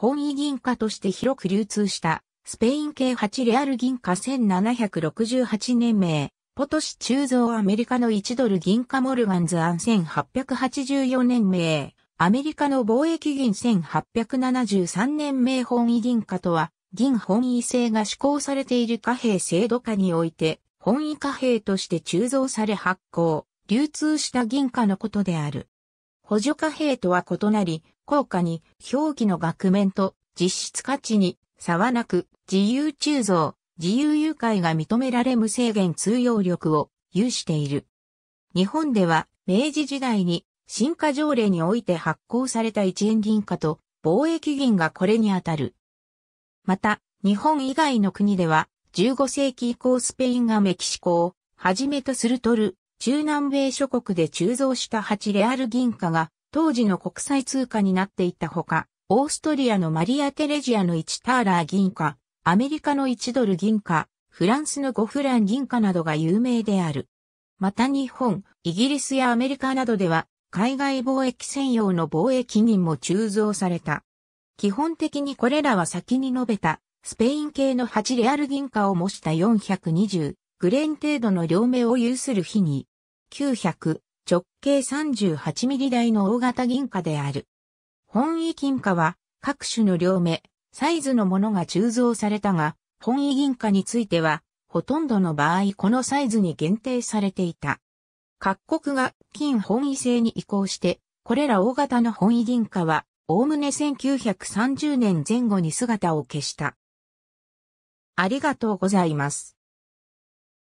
本位銀貨として広く流通したスペイン系8レアル銀貨1768年名、ポトシ鋳造アメリカの1ドル銀貨モルガンズアン1884年名、アメリカの貿易銀1873年名本位銀貨とは、銀本位制が施行されている貨幣制度下において、本位貨幣として鋳造され発行、流通した銀貨のことである。補助貨幣とは異なり、効果に表記の額面と実質価値に差はなく、自由鋳造、自由誘拐が認められ無制限通用力を有している。日本では明治時代に新化条例において発行された一円銀貨と貿易銀がこれにあたる。また、日本以外の国では15世紀以降スペインがメキシコをはじめとするトル、中南米諸国で鋳造した8レアル銀貨が当時の国際通貨になっていたほか、オーストリアのマリア・テレジアの1ターラー銀貨、アメリカの1ドル銀貨、フランスの5フラン銀貨などが有名である。また日本、イギリスやアメリカなどでは、海外貿易専用の貿易人も鋳造された。基本的にこれらは先に述べた、スペイン系の8レアル銀貨を模した420、グレン程度の両目を有する日に、900、直径3 8ミリ台の大型銀貨である。本位金貨は各種の両目、サイズのものが鋳造されたが、本位銀貨については、ほとんどの場合このサイズに限定されていた。各国が金本位制に移行して、これら大型の本位銀貨は、おおむね1930年前後に姿を消した。ありがとうございます。